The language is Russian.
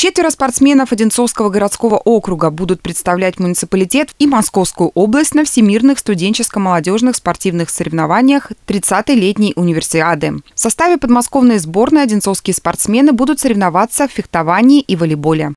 Четверо спортсменов Одинцовского городского округа будут представлять муниципалитет и Московскую область на всемирных студенческо-молодежных спортивных соревнованиях 30-й летней универсиады. В составе подмосковной сборной одинцовские спортсмены будут соревноваться в фехтовании и волейболе.